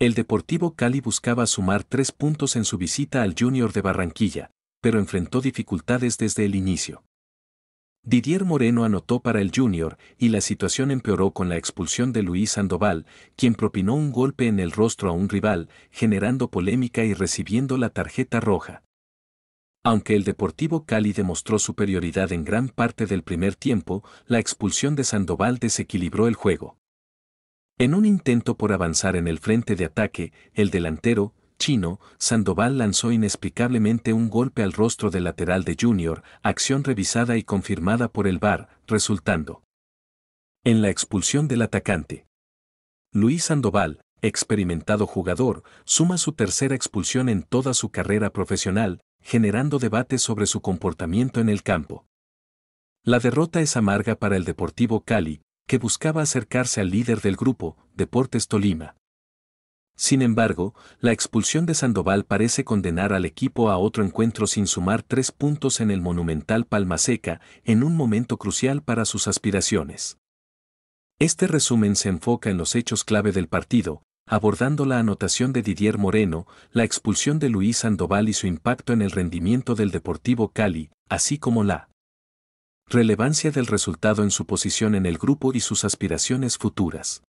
El Deportivo Cali buscaba sumar tres puntos en su visita al Junior de Barranquilla, pero enfrentó dificultades desde el inicio. Didier Moreno anotó para el Junior y la situación empeoró con la expulsión de Luis Sandoval, quien propinó un golpe en el rostro a un rival, generando polémica y recibiendo la tarjeta roja. Aunque el Deportivo Cali demostró superioridad en gran parte del primer tiempo, la expulsión de Sandoval desequilibró el juego. En un intento por avanzar en el frente de ataque, el delantero, chino, Sandoval lanzó inexplicablemente un golpe al rostro del lateral de Junior, acción revisada y confirmada por el VAR, resultando en la expulsión del atacante. Luis Sandoval, experimentado jugador, suma su tercera expulsión en toda su carrera profesional, generando debates sobre su comportamiento en el campo. La derrota es amarga para el Deportivo Cali, que buscaba acercarse al líder del grupo, Deportes Tolima. Sin embargo, la expulsión de Sandoval parece condenar al equipo a otro encuentro sin sumar tres puntos en el monumental Palmaseca, en un momento crucial para sus aspiraciones. Este resumen se enfoca en los hechos clave del partido, abordando la anotación de Didier Moreno, la expulsión de Luis Sandoval y su impacto en el rendimiento del Deportivo Cali, así como la Relevancia del resultado en su posición en el grupo y sus aspiraciones futuras.